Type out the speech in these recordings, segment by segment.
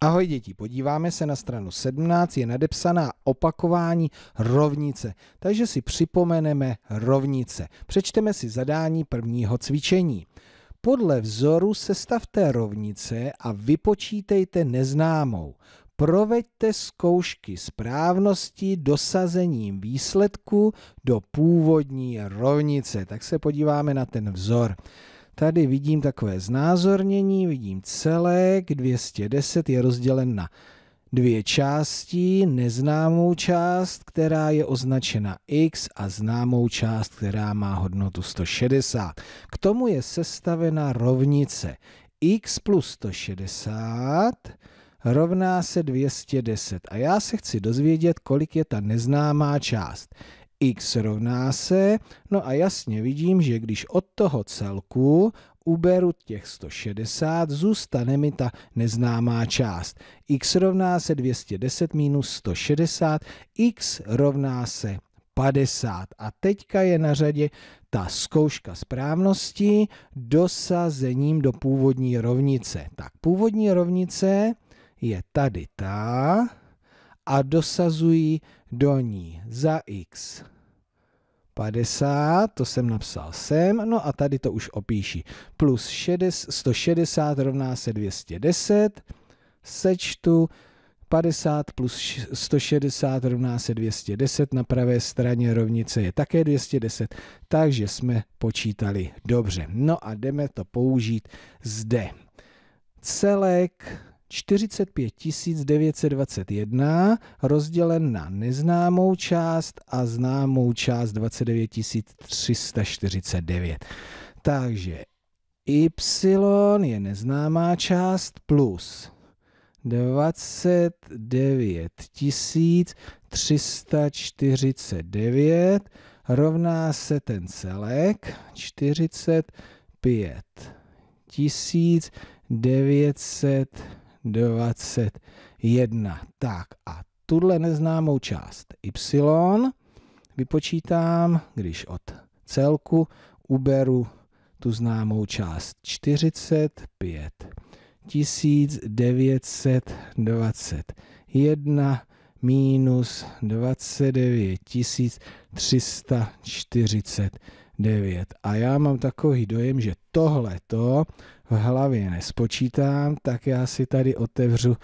Ahoj děti, podíváme se na stranu 17, je nadepsaná opakování rovnice, takže si připomeneme rovnice. Přečteme si zadání prvního cvičení. Podle vzoru sestavte rovnice a vypočítejte neznámou. Proveďte zkoušky správnosti dosazením výsledku do původní rovnice. Tak se podíváme na ten vzor. Tady vidím takové znázornění, vidím celek, 210 je rozdělen na dvě části, neznámou část, která je označena x a známou část, která má hodnotu 160. K tomu je sestavena rovnice x plus 160 rovná se 210. A já se chci dozvědět, kolik je ta neznámá část x rovná se, no a jasně vidím, že když od toho celku uberu těch 160, zůstane mi ta neznámá část. x rovná se 210 minus 160, x rovná se 50. A teďka je na řadě ta zkouška správnosti dosazením do původní rovnice. Tak původní rovnice je tady ta, a dosazuji do ní za x 50, to jsem napsal sem, no a tady to už opíši. Plus 60, 160 rovná se 210, sečtu 50 plus 160 rovná se 210, na pravé straně rovnice je také 210, takže jsme počítali dobře. No a jdeme to použít zde. Celek 45 921 rozdělen na neznámou část a známou část 29 349. Takže y je neznámá část plus 29 349 rovná se ten celek 45 900 21. Tak a tuhle neznámou část y vypočítám, když od celku uberu tu známou část 45 921 minus 29 345. 9. A já mám takový dojem, že tohle to v hlavě nespočítám, tak já si tady otevřu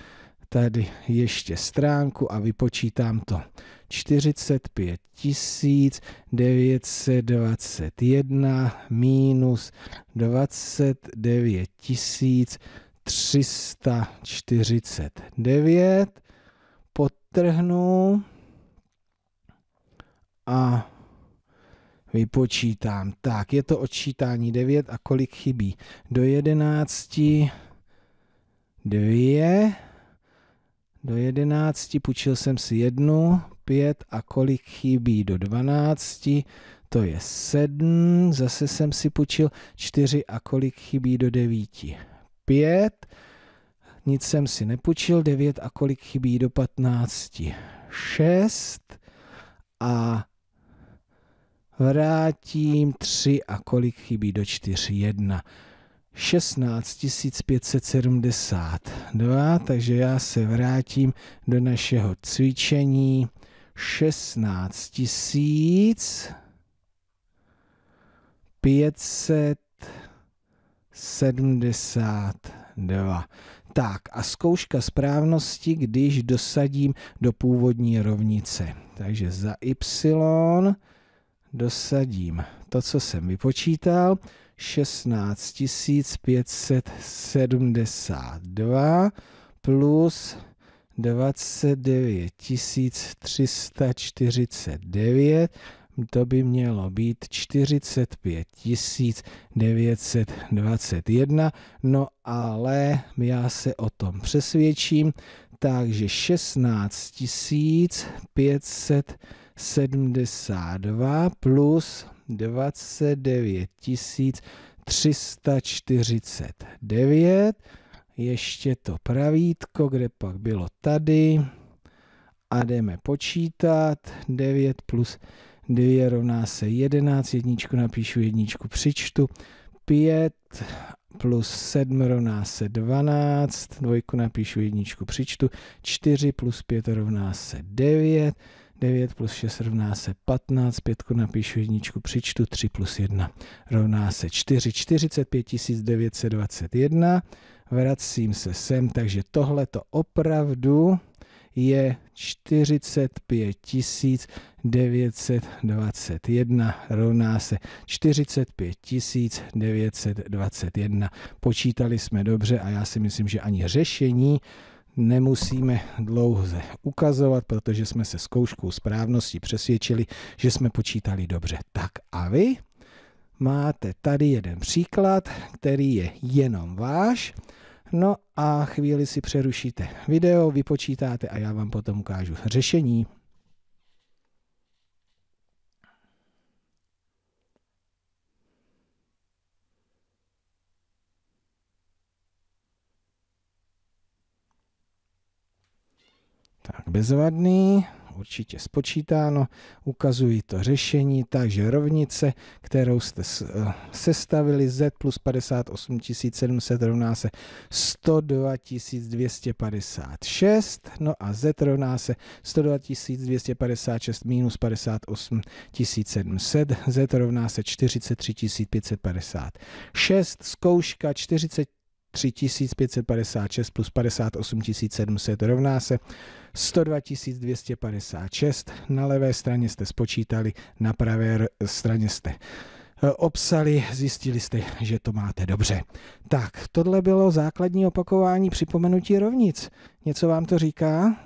tady ještě stránku a vypočítám to. 45 921 minus 29 349 potrhnu a vypočítám. Tak, je to odčítání 9 a kolik chybí? Do 11, 2, do 11, půjčil jsem si jednu, 5 a kolik chybí do 12, to je 7, zase jsem si půjčil 4 a kolik chybí do 9, 5, nic jsem si nepůjčil, 9 a kolik chybí do 15, 6 a vrátím 3 a kolik chybí do 4? 1. 16 572, takže já se vrátím do našeho cvičení 16 572. Tak a zkouška správnosti, když dosadím do původní rovnice. Takže za y dosadím to, co jsem vypočítal, 16 572 plus 29 349, to by mělo být 45 921, no ale já se o tom přesvědčím, takže 16 500 72 plus 29 349. Ještě to pravítko, kde pak bylo tady. A jdeme počítat. 9 plus 2 rovná se 11. Jedničku napíšu, jedničku přičtu. 5 plus 7 rovná se 12. Dvojku napíšu, jedničku přičtu. 4 plus 5 rovná se 9. 9 plus 6 rovná se 15, pětku napíšu jedničku, přičtu 3 plus 1 rovná se 4, 45 921, vracím se sem, takže tohle to opravdu je 45 921 rovná se 45 921. Počítali jsme dobře a já si myslím, že ani řešení nemusíme dlouze ukazovat, protože jsme se zkouškou správnosti přesvědčili, že jsme počítali dobře. Tak a vy máte tady jeden příklad, který je jenom váš. No a chvíli si přerušíte video, vypočítáte a já vám potom ukážu řešení. Tak bezvadný, určitě spočítáno, ukazují to řešení, takže rovnice, kterou jste eh, sestavili z plus 58 700 rovná se 102 256, no a z rovná se 102 256 minus 58 700, z rovná se 43 556, zkouška 40 3556 plus 58 700 rovná se 102 256. Na levé straně jste spočítali, na pravé straně jste eh, obsali, zjistili jste, že to máte dobře. Tak, tohle bylo základní opakování připomenutí rovnic. Něco vám to říká?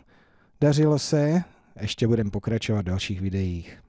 Dařilo se? Ještě budeme pokračovat v dalších videích.